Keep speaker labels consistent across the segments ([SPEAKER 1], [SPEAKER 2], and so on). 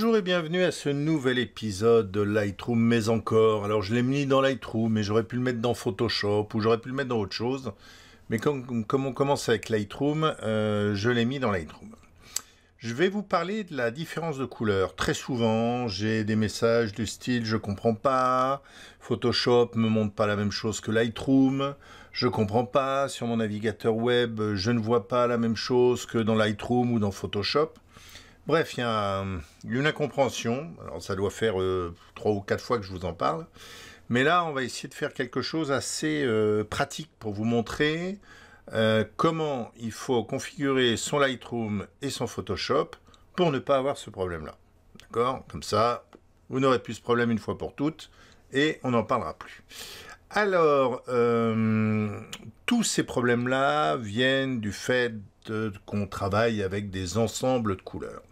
[SPEAKER 1] Bonjour et bienvenue à ce nouvel épisode de Lightroom mais encore. Alors je l'ai mis dans Lightroom mais j'aurais pu le mettre dans Photoshop ou j'aurais pu le mettre dans autre chose. Mais comme, on commence avec Lightroom, euh, je l'ai mis dans Lightroom. Je vais vous parler de la différence de couleur. Très souvent, j'ai des messages du style je comprends pas, Photoshop me montre pas la même chose que Lightroom, je comprends pas, sur mon navigateur web, je ne vois pas la même chose que dans Lightroom ou dans Photoshop. Bref, il y a une incompréhension. Alors ça doit faire euh, trois ou quatre fois que je vous en parle. Mais là, on va essayer de faire quelque chose assez euh, pratique pour vous montrer euh, comment il faut configurer son Lightroom et son Photoshop pour ne pas avoir ce problème-là. D'accord Comme ça, vous n'aurez plus ce problème une fois pour toutes et on n'en parlera plus. Alors, tous ces problèmes-là viennent du fait qu'on travaille avec des ensembles de couleurs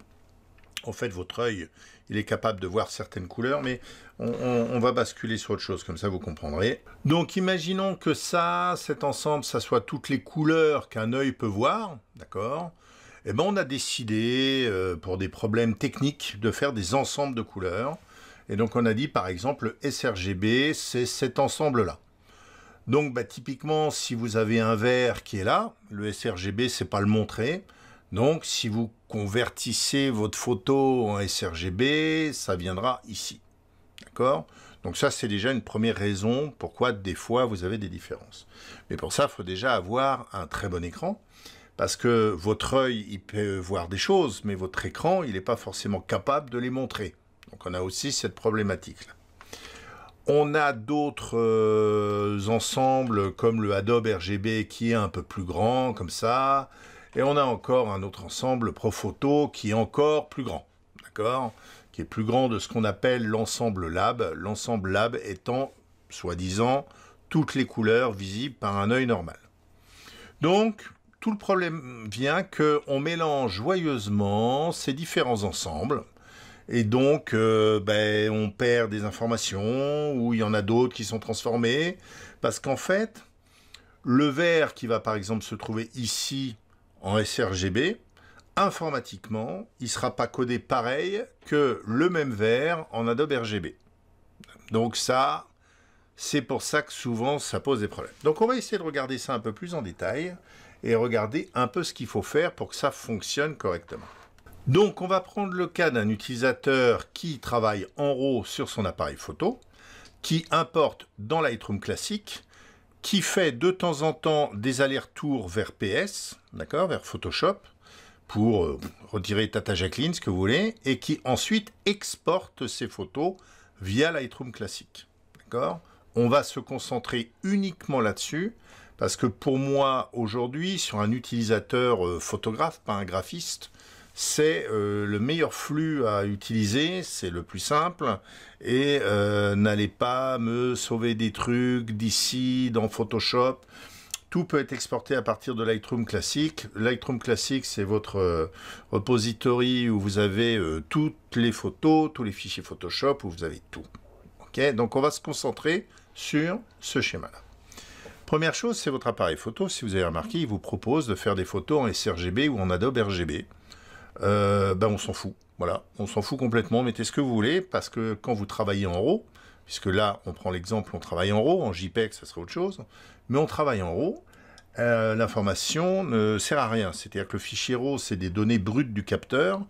[SPEAKER 1] en fait, votre œil, il est capable de voir certaines couleurs, mais on, va basculer sur autre chose, comme ça vous comprendrez. Donc imaginons que ça, cet ensemble, ça soit toutes les couleurs qu'un œil peut voir, d'accord Eh ben, on a décidé, euh, pour des problèmes techniques, de faire des ensembles de couleurs. Et donc on a dit par exemple sRGB, c'est cet ensemble-là. Donc bah, typiquement, si vous avez un vert qui est là, le sRGB, c'est pas le montrer, donc, si vous convertissez votre photo en sRGB, ça viendra ici. D'accord Donc ça, c'est déjà une première raison pourquoi des fois vous avez des différences. Mais pour ça, il faut déjà avoir un très bon écran. Parce que votre œil, il peut voir des choses, mais votre écran, il n'est pas forcément capable de les montrer. Donc on a aussi cette problématique-là. On a d'autres euh, ensembles comme le Adobe RGB qui est un peu plus grand, comme ça. Et on a encore un autre ensemble Profoto qui est encore plus grand, d'accord Qui est plus grand de ce qu'on appelle l'ensemble lab, l'ensemble lab étant, soi-disant, toutes les couleurs visibles par un œil normal. Donc, tout le problème vient qu'on mélange joyeusement ces différents ensembles, et donc, euh, ben, on perd des informations, ou il y en a d'autres qui sont transformées, parce qu'en fait, le vert qui va par exemple se trouver ici en sRGB, informatiquement, il ne sera pas codé pareil que le même verre en Adobe RGB. Donc ça, c'est pour ça que souvent ça pose des problèmes. Donc on va essayer de regarder ça un peu plus en détail et regarder un peu ce qu'il faut faire pour que ça fonctionne correctement. Donc on va prendre le cas d'un utilisateur qui travaille en RAW sur son appareil photo, qui importe dans Lightroom classique, qui fait de temps en temps des allers-retours vers PS, d'accord, vers Photoshop, pour euh, retirer Tata Jacqueline, ce que vous voulez, et qui ensuite exporte ses photos via Lightroom classique, d'accord On va se concentrer uniquement là-dessus, parce que pour moi, aujourd'hui, sur un utilisateur euh, photographe, pas un graphiste, c'est euh, le meilleur flux à utiliser, c'est le plus simple, et n'allez pas me sauver des trucs d'ici, dans Photoshop. Tout peut être exporté à partir de Lightroom classique. Lightroom classique, c'est votre euh, repository où vous avez euh, toutes les photos, tous les fichiers Photoshop, où vous avez tout. Donc on va se concentrer sur ce schéma-là. Première chose, c'est votre appareil photo. Si vous avez remarqué, il vous propose de faire des photos en sRGB ou en Adobe RGB. Euh, ben on s'en fout. Voilà, on s'en fout complètement. Mettez ce que vous voulez parce que quand vous travaillez en RAW, puisque là, on prend l'exemple, on travaille en RAW, en JPEG, ça serait autre chose, mais on travaille en RAW. Euh, l'information ne sert à rien. C'est-à-dire que le fichier RAW, c'est des données brutes du capteur.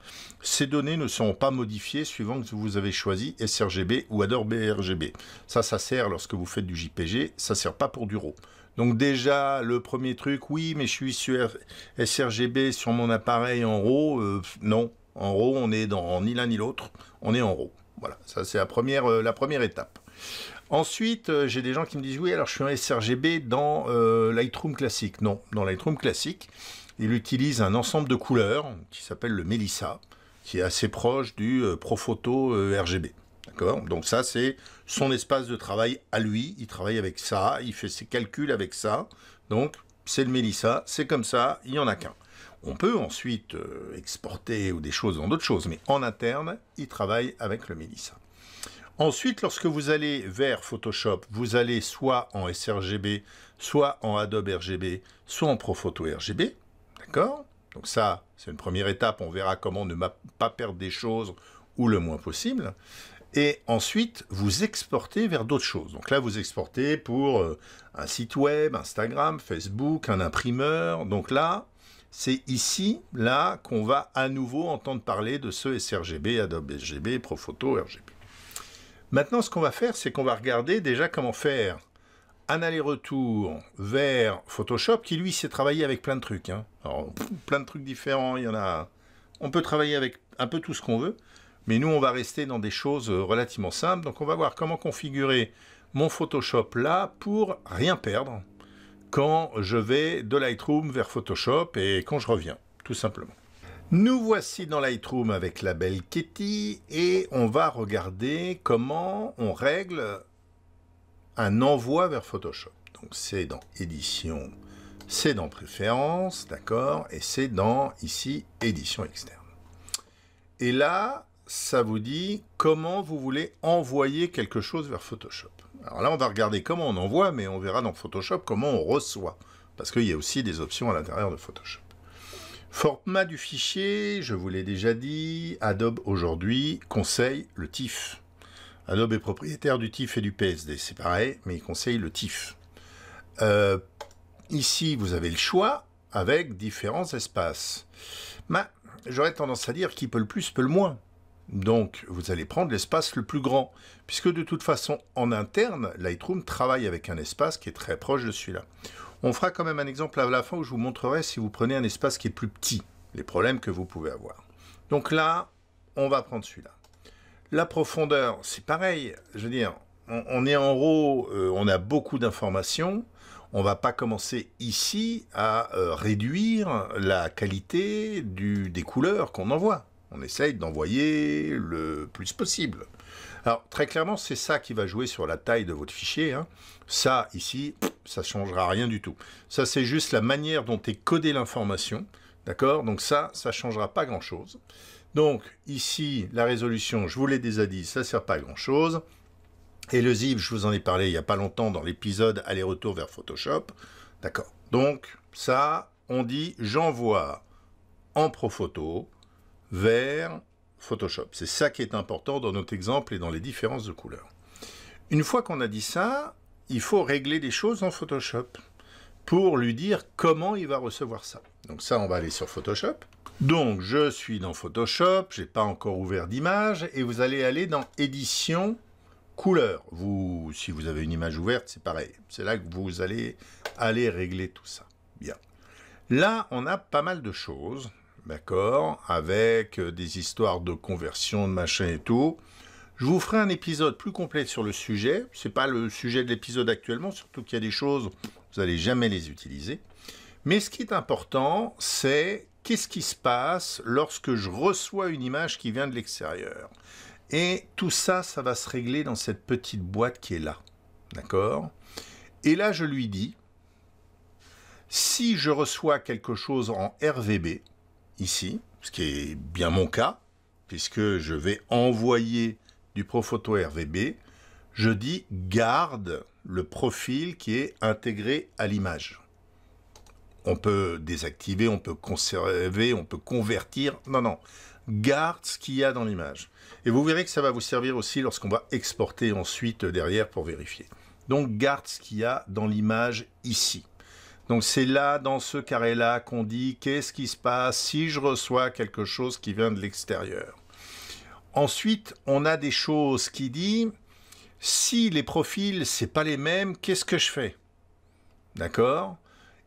[SPEAKER 1] Ces données ne seront pas modifiées suivant que vous avez choisi sRGB ou Adobe RGB. Ça, ça sert lorsque vous faites du JPG, ça ne sert pas pour du RAW. Donc déjà, le premier truc, oui, mais je suis sur sRGB sur mon appareil en RAW. Euh, non, en RAW, on est dans ni l'un ni l'autre, on est en RAW. Voilà, ça c'est la première, euh, la première étape. Ensuite, euh, j'ai des gens qui me disent oui, alors je suis un sRGB dans euh, Lightroom classique. Non, dans Lightroom classique, il utilise un ensemble de couleurs qui s'appelle le Melissa, qui est assez proche du Profoto RGB. D'accord Donc ça, c'est son espace de travail à lui. Il travaille avec ça, il fait ses calculs avec ça. Donc c'est le Melissa, c'est comme ça, il n'y en a qu'un. On peut ensuite euh, exporter ou des choses dans d'autres choses, mais en interne, il travaille avec le Mélissa. Ensuite, lorsque vous allez vers Photoshop, vous allez soit en sRGB, soit en Adobe RGB, soit en Profoto RGB. D'accord Donc ça, c'est une première étape. On verra comment ne pas perdre des choses ou le moins possible. Et ensuite, vous exportez vers d'autres choses. Donc là, vous exportez pour euh, un site web, Instagram, Facebook, un imprimeur. Donc là, c'est ici, là, qu'on va à nouveau entendre parler de ce sRGB, Adobe SGB, Profoto, RGB. Maintenant, ce qu'on va faire, c'est qu'on va regarder déjà comment faire un aller-retour vers Photoshop, qui lui s'est travaillé avec plein de trucs. Hein. Alors, plein de trucs différents, il y en a... On peut travailler avec un peu tout ce qu'on veut, mais nous, on va rester dans des choses euh, relativement simples. Donc, on va voir comment configurer mon Photoshop là pour rien perdre quand je vais de Lightroom vers Photoshop et quand je reviens, tout simplement. Nous voici dans Lightroom avec la belle Kitty et on va regarder comment on règle un envoi vers Photoshop. Donc c'est dans édition, c'est dans préférences, d'accord, et c'est dans ici édition externe. Et là, ça vous dit comment vous voulez envoyer quelque chose vers Photoshop. Alors là, on va regarder comment on envoie, mais on verra dans Photoshop comment on reçoit, parce qu'il y a aussi des options à l'intérieur de Photoshop. Format du fichier, je vous l'ai déjà dit, Adobe aujourd'hui conseille le TIFF. Adobe est propriétaire du TIFF et du PSD, c'est pareil, mais il conseille le TIFF. Euh, ici, vous avez le choix avec différents espaces. Mais J'aurais tendance à dire qui peut le plus, peut le moins. Donc, vous allez prendre l'espace le plus grand, puisque de toute façon, en interne, Lightroom travaille avec un espace qui est très proche de celui-là. On fera quand même un exemple à la fin où je vous montrerai si vous prenez un espace qui est plus petit, les problèmes que vous pouvez avoir. Donc là, on va prendre celui-là. La profondeur, c'est pareil. Je veux dire, on, est en RAW, euh, on a beaucoup d'informations. On ne va pas commencer ici à euh, réduire la qualité des couleurs qu'on envoie. On essaye d'envoyer le plus possible. Alors, très clairement, c'est ça qui va jouer sur la taille de votre fichier. Hein. Ça, ici, ça ne changera rien du tout. Ça, c'est juste la manière dont est codée l'information. D'accord Donc ça, ça ne changera pas grand-chose. Donc, ici, la résolution, je vous l'ai déjà dit, ça ne sert pas à grand-chose. Et le zip, je vous en ai parlé il n'y a pas longtemps dans l'épisode Aller-retour vers Photoshop. D'accord Donc, ça, on dit j'envoie en Profoto » vers Photoshop. C'est ça qui est important dans notre exemple et dans les différences de couleurs. Une fois qu'on a dit ça, il faut régler des choses en Photoshop pour lui dire comment il va recevoir ça. Donc ça, on va aller sur Photoshop. Donc je suis dans Photoshop, je n'ai pas encore ouvert d'image, et vous allez aller dans Édition, Couleur. Vous, si vous avez une image ouverte, c'est pareil. C'est là que vous allez aller régler tout ça. Bien. Là, on a pas mal de choses d'accord, avec euh, des histoires de conversion, de machin et tout. Je vous ferai un épisode plus complet sur le sujet. Ce n'est pas le sujet de l'épisode actuellement, surtout qu'il y a des choses, vous n'allez jamais les utiliser. Mais ce qui est important, c'est qu'est-ce qui se passe lorsque je reçois une image qui vient de l'extérieur. Et tout ça, ça va se régler dans cette petite boîte qui est là. D'accord Et là, je lui dis, si je reçois quelque chose en RVB, ici, ce qui est bien mon cas, puisque je vais envoyer du Profoto RVB, je dis garde le profil qui est intégré à l'image. On peut désactiver, on peut conserver, on peut convertir. Non, non. Garde ce qu'il y a dans l'image. Et vous verrez que ça va vous servir aussi lorsqu'on va exporter ensuite derrière pour vérifier. Donc garde ce qu'il y a dans l'image ici. Donc c'est là, dans ce carré-là, qu'on dit qu'est-ce qui se passe si je reçois quelque chose qui vient de l'extérieur. Ensuite, on a des choses qui disent si les profils, c'est pas les mêmes, qu'est-ce que je fais D'accord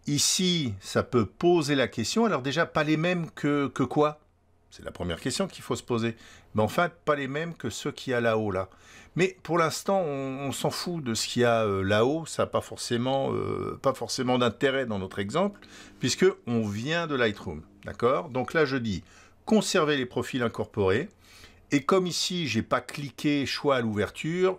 [SPEAKER 1] Ici, ça peut poser la question. Alors déjà, pas les mêmes que, que quoi c'est la première question qu'il faut se poser. Mais enfin, pas les mêmes que ceux qui y a là-haut, là. Mais pour l'instant, on, s'en fout de ce qu'il y a euh, là-haut. Ça n'a pas forcément, euh, forcément d'intérêt dans notre exemple, puisque on vient de Lightroom. D'accord Donc là, je dis conserver les profils incorporés. Et comme ici, je n'ai pas cliqué choix à l'ouverture,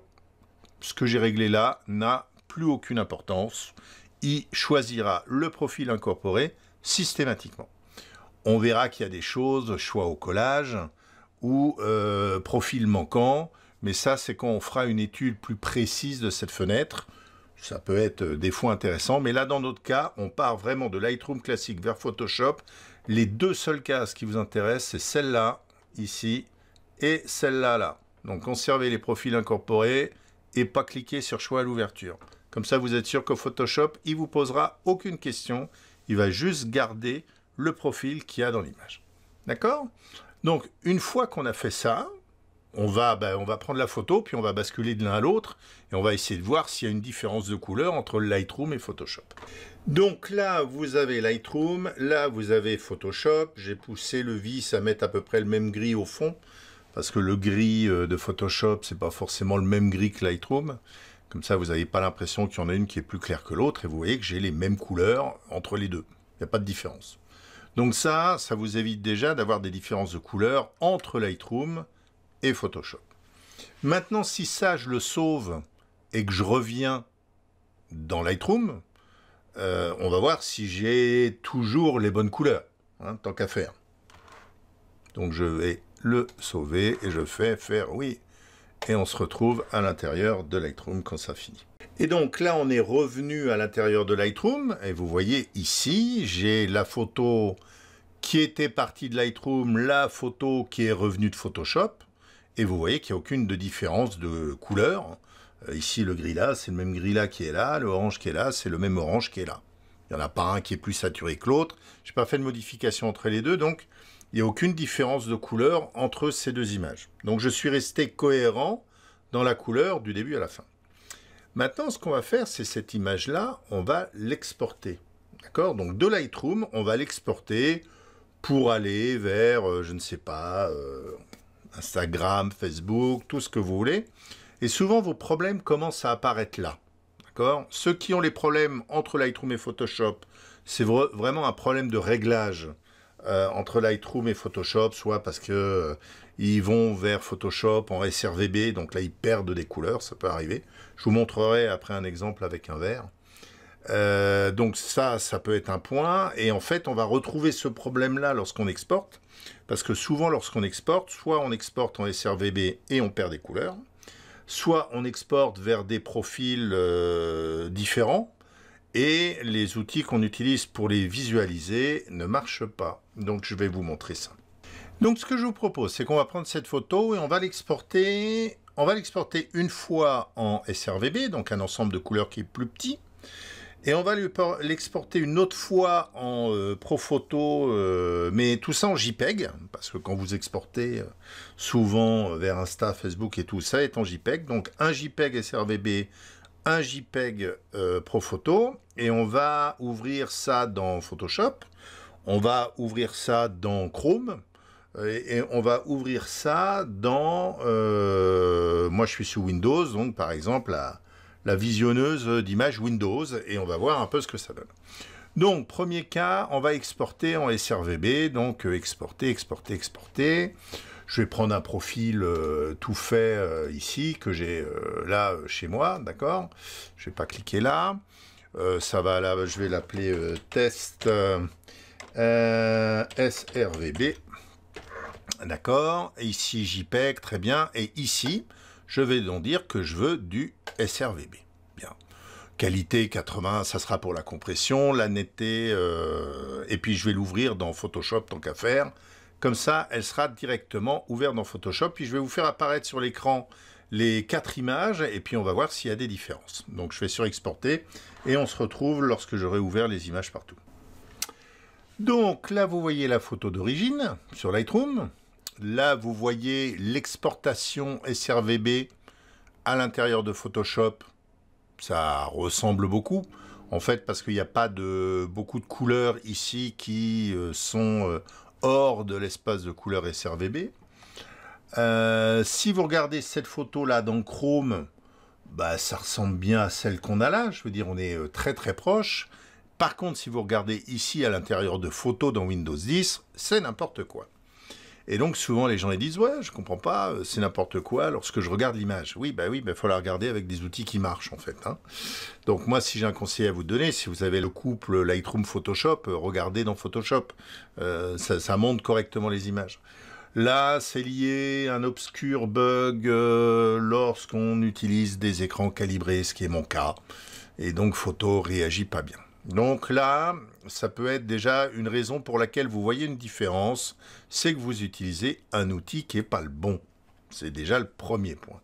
[SPEAKER 1] ce que j'ai réglé là n'a plus aucune importance. Il choisira le profil incorporé systématiquement on verra qu'il y a des choses, choix au collage ou euh, profil manquant, mais ça c'est quand on fera une étude plus précise de cette fenêtre. Ça peut être euh, des fois intéressant, mais là dans notre cas, on part vraiment de Lightroom classique vers Photoshop. Les deux seules cases qui vous intéressent, c'est celle-là, ici, et celle-là, là. Donc conservez les profils incorporés et pas cliquer sur choix à l'ouverture. Comme ça, vous êtes sûr que Photoshop, il vous posera aucune question. Il va juste garder le profil qu'il y a dans l'image. D'accord Donc, une fois qu'on a fait ça, ben, on va, prendre la photo, puis on va basculer de l'un à l'autre, et on va essayer de voir s'il y a une différence de couleur entre Lightroom et Photoshop. Donc là, vous avez Lightroom, là, vous avez Photoshop. J'ai poussé le vis à mettre à peu près le même gris au fond, parce que le gris euh, de Photoshop, ce n'est pas forcément le même gris que Lightroom. Comme ça, vous n'avez pas l'impression qu'il y en a une qui est plus claire que l'autre, et vous voyez que j'ai les mêmes couleurs entre les deux. Il n'y a pas de différence. Donc ça, ça vous évite déjà d'avoir des différences de couleurs entre Lightroom et Photoshop. Maintenant, si ça, je le sauve et que je reviens dans Lightroom, euh, on va voir si j'ai toujours les bonnes couleurs, hein, tant qu'à faire. Donc je vais le sauver et je fais faire oui. Et on se retrouve à l'intérieur de Lightroom quand ça finit. Et donc là, on est revenu à l'intérieur de Lightroom, et vous voyez ici, j'ai la photo qui était partie de Lightroom, la photo qui est revenue de Photoshop, et vous voyez qu'il n'y a aucune de différence de couleur. Euh, ici, le gris là, c'est le même gris là qui est là, le orange qui est là, c'est le même orange qui est là. Il n'y en a pas un qui est plus saturé que l'autre. Je n'ai pas fait de modification entre les deux, donc il n'y a aucune différence de couleur entre ces deux images. Donc je suis resté cohérent dans la couleur du début à la fin. Maintenant, ce qu'on va faire, c'est cette image-là, on va l'exporter. D'accord Donc de Lightroom, on va l'exporter pour aller vers, euh, je ne sais pas, euh, Instagram, Facebook, tout ce que vous voulez. Et souvent, vos problèmes commencent à apparaître là. D'accord Ceux qui ont les problèmes entre Lightroom et Photoshop, c'est vraiment un problème de réglage euh, entre Lightroom et Photoshop, soit parce que ils vont vers Photoshop en SRVB, donc là ils perdent des couleurs, ça peut arriver. Je vous montrerai après un exemple avec un verre. Euh, donc ça, ça peut être un point. Et en fait, on va retrouver ce problème-là lorsqu'on exporte, parce que souvent lorsqu'on exporte, soit on exporte en SRVB et on perd des couleurs, soit on exporte vers des profils euh, différents, et les outils qu'on utilise pour les visualiser ne marchent pas. Donc je vais vous montrer ça. Donc ce que je vous propose, c'est qu'on va prendre cette photo et on va l'exporter. On va l'exporter une fois en sRVB, donc un ensemble de couleurs qui est plus petit. Et on va l'exporter une autre fois en Pro euh, Profoto, euh, mais tout ça en JPEG, parce que quand vous exportez euh, souvent vers Insta, Facebook et tout ça est en JPEG. Donc un JPEG sRVB, un JPEG Profoto, et on va ouvrir ça dans Photoshop, on va ouvrir ça dans Chrome, euh, et, on va ouvrir ça dans... Euh, moi, je suis sous Windows, donc par exemple, la, visionneuse d'image Windows, et on va voir un peu ce que ça donne. Donc, premier cas, on va exporter en SRVB, donc euh, exporter, exporter, exporter. Je vais prendre un profil tout fait ici, que j'ai là chez moi, d'accord Je vais pas cliquer là. ça va là, je vais l'appeler test SRVB. D'accord Ici JPEG, très bien. Et ici, je vais donc dire que je veux du SRVB. Bien. Qualité 80, ça sera pour la compression, la netteté, euh, et puis je vais l'ouvrir dans Photoshop tant qu'à faire. Comme ça, elle sera directement ouverte dans Photoshop. Puis je vais vous faire apparaître sur l'écran les quatre images et puis on va voir s'il y a des différences. Donc je vais exporter, et on se retrouve lorsque j'aurai ouvert les images partout. Donc là, vous voyez la photo d'origine sur Lightroom. Là, vous voyez l'exportation SRVB à l'intérieur de Photoshop. Ça ressemble beaucoup. En fait, parce qu'il n'y a pas de beaucoup de couleurs ici qui euh, sont euh, hors de l'espace de couleurs SRVB. Euh, si vous regardez cette photo-là dans Chrome, bah, ça ressemble bien à celle qu'on a là. Je veux dire, on est très très proche. Par contre, si vous regardez ici à l'intérieur de photos dans Windows 10, c'est n'importe quoi. Et donc souvent les gens les disent ouais je comprends pas euh, c'est n'importe quoi lorsque je regarde l'image oui bah oui il faut la regarder avec des outils qui marchent en fait hein. donc moi si j'ai un conseil à vous donner si vous avez le couple Lightroom Photoshop euh, regardez dans Photoshop euh, ça, montre correctement les images Là, c'est lié à un obscur bug lorsqu'on utilise des écrans calibrés, ce qui est mon cas. Et donc, photo réagit pas bien. Donc là, ça peut être déjà une raison pour laquelle vous voyez une différence, c'est que vous utilisez un outil qui n'est pas le bon. C'est déjà le premier point.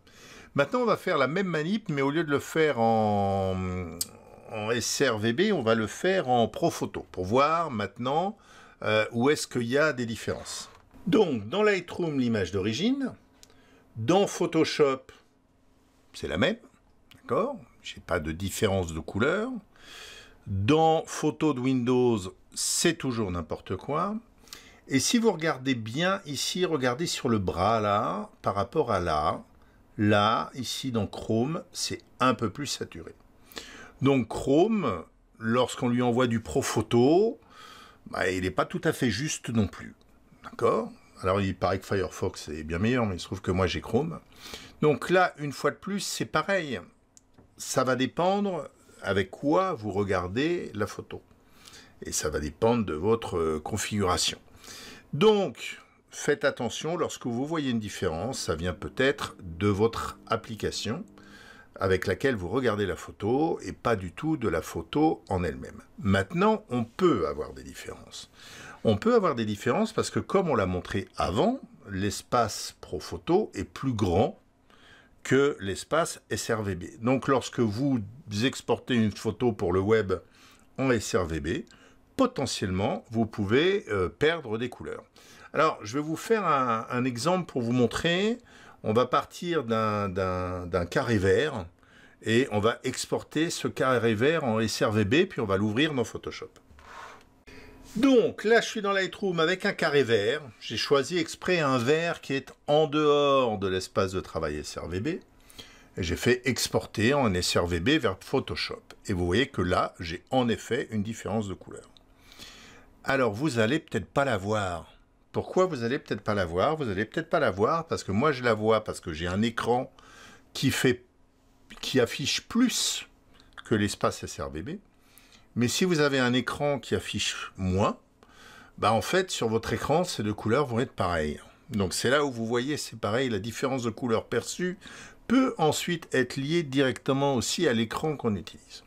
[SPEAKER 1] Maintenant, on va faire la même manip, mais au lieu de le faire en, SRVB, on va le faire en Profoto, pour voir maintenant euh, où est-ce qu'il y a des différences. Donc, dans Lightroom, l'image d'origine. Dans Photoshop, c'est la même. D'accord n'ai pas de différence de couleur. Dans Photos de Windows, c'est toujours n'importe quoi. Et si vous regardez bien ici, regardez sur le bras là, par rapport à là, là, ici dans Chrome, c'est un peu plus saturé. Donc Chrome, lorsqu'on lui envoie du Pro Photo, bah, il n'est pas tout à fait juste non plus. D'accord Alors il paraît que Firefox est bien meilleur, mais il se trouve que moi j'ai Chrome. Donc là, une fois de plus, c'est pareil. Ça va dépendre avec quoi vous regardez la photo. Et ça va dépendre de votre euh, configuration. Donc, faites attention lorsque vous voyez une différence, ça vient peut-être de votre application avec laquelle vous regardez la photo et pas du tout de la photo en elle-même. Maintenant, on peut avoir des différences. On peut avoir des différences parce que comme on l'a montré avant, l'espace Pro Photo est plus grand que l'espace SRVB. Donc lorsque vous exportez une photo pour le web en SRVB, potentiellement, vous pouvez euh, perdre des couleurs. Alors, je vais vous faire un, un exemple pour vous montrer. On va partir d'un carré vert et on va exporter ce carré vert en SRVB, puis on va l'ouvrir dans Photoshop. Donc là, je suis dans Lightroom avec un carré vert. J'ai choisi exprès un vert qui est en dehors de l'espace de travail SRVB. J'ai fait exporter en SRVB vers Photoshop. Et vous voyez que là, j'ai en effet une différence de couleur. Alors, vous allez peut-être pas la voir. Pourquoi vous allez peut-être pas la voir Vous allez peut-être pas la voir parce que moi, je la vois parce que j'ai un écran qui fait, qui affiche plus que l'espace SRVB. Mais si vous avez un écran qui affiche moins, bah en fait, sur votre écran, ces deux couleurs vont être pareilles. Donc c'est là où vous voyez, c'est pareil, la différence de couleur perçue peut ensuite être lié directement aussi à l'écran qu'on utilise.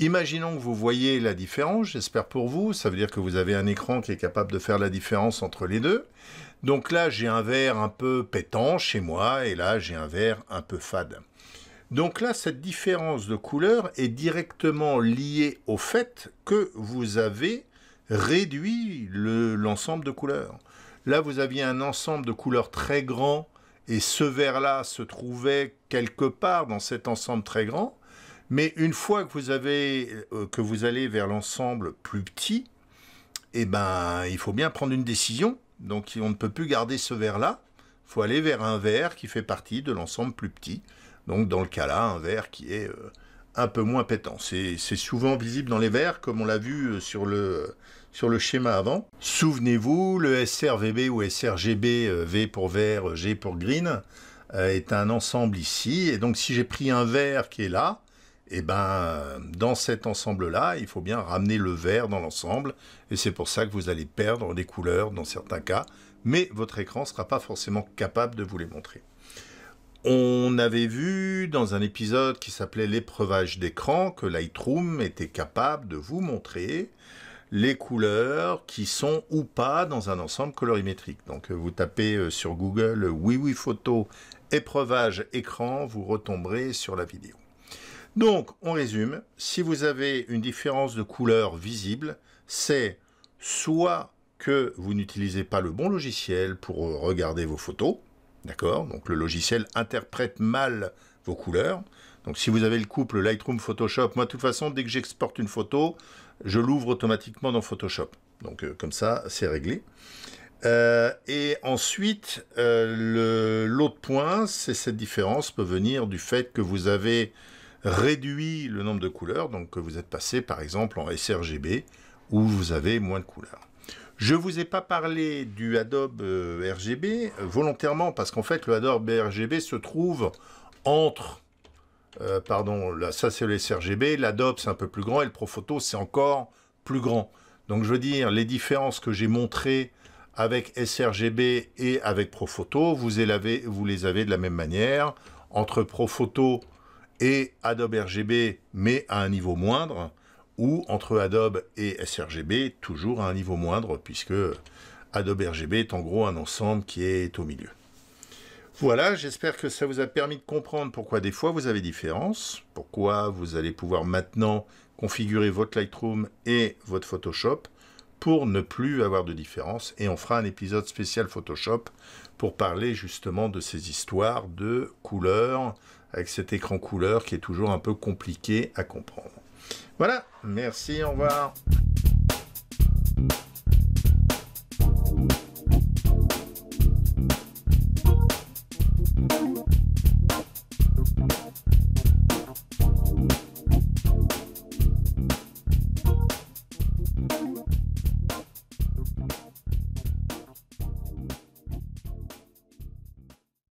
[SPEAKER 1] Imaginons que vous voyez la différence, j'espère pour vous, ça veut dire que vous avez un écran qui est capable de faire la différence entre les deux. Donc là, j'ai un vert un peu pétant chez moi et là, j'ai un vert un peu fade. Donc là, cette différence de couleur est directement liée au fait que vous avez réduit l'ensemble de couleurs. Là, vous aviez un ensemble de couleurs très grand et ce verre-là se trouvait quelque part dans cet ensemble très grand. Mais une fois que vous, avez, euh, que vous allez vers l'ensemble plus petit, eh ben, il faut bien prendre une décision. Donc on ne peut plus garder ce verre-là. Il faut aller vers un verre qui fait partie de l'ensemble plus petit. Donc dans le cas-là, un verre qui est euh, un peu moins pétant. C'est souvent visible dans les verts, comme on l'a vu euh, sur le, sur le schéma avant. Souvenez-vous, le SRVB ou SRGB, euh, V pour vert, euh, G pour green, est un ensemble ici. Et donc si j'ai pris un vert qui est là, et eh ben dans cet ensemble-là, il faut bien ramener le vert dans l'ensemble. Et c'est pour ça que vous allez perdre des couleurs dans certains cas. Mais votre écran sera pas forcément capable de vous les montrer. On avait vu dans un épisode qui s'appelait l'épreuvage d'écran que Lightroom était capable de vous montrer les couleurs qui sont ou pas dans un ensemble colorimétrique. Donc euh, vous tapez euh, sur Google euh, oui oui photo épreuvage écran, vous retomberez sur la vidéo. Donc on résume, si vous avez une différence de couleur visible, c'est soit que vous n'utilisez pas le bon logiciel pour regarder vos photos, D'accord Donc le logiciel interprète mal vos couleurs. Donc si vous avez le couple Lightroom Photoshop, moi de toute façon dès que j'exporte une photo, je l'ouvre automatiquement dans Photoshop. Donc euh, comme ça, c'est réglé. Euh, et ensuite, euh, l'autre point, c'est cette différence peut venir du fait que vous avez réduit le nombre de couleurs, donc que vous êtes passé par exemple en sRGB où vous avez moins de couleurs. Je ne vous ai pas parlé du Adobe euh, RGB euh, volontairement parce qu'en fait le Adobe RGB se trouve entre, euh, pardon, là, ça c'est le sRGB, l'Adobe c'est un peu plus grand et le Profoto c'est encore plus grand. Donc je veux dire, les différences que j'ai montrées avec sRGB et avec Profoto, vous, vous les avez de la même manière entre Profoto et Adobe RGB mais à un niveau moindre ou entre Adobe et sRGB, toujours à un niveau moindre, puisque Adobe RGB est en gros un ensemble qui est au milieu. Voilà, j'espère que ça vous a permis de comprendre pourquoi des fois vous avez différence, pourquoi vous allez pouvoir maintenant configurer votre Lightroom et votre Photoshop pour ne plus avoir de différence. Et on fera un épisode spécial Photoshop pour parler justement de ces histoires de couleurs, avec cet écran couleur qui est toujours un peu compliqué à comprendre. Voilà, merci, au revoir.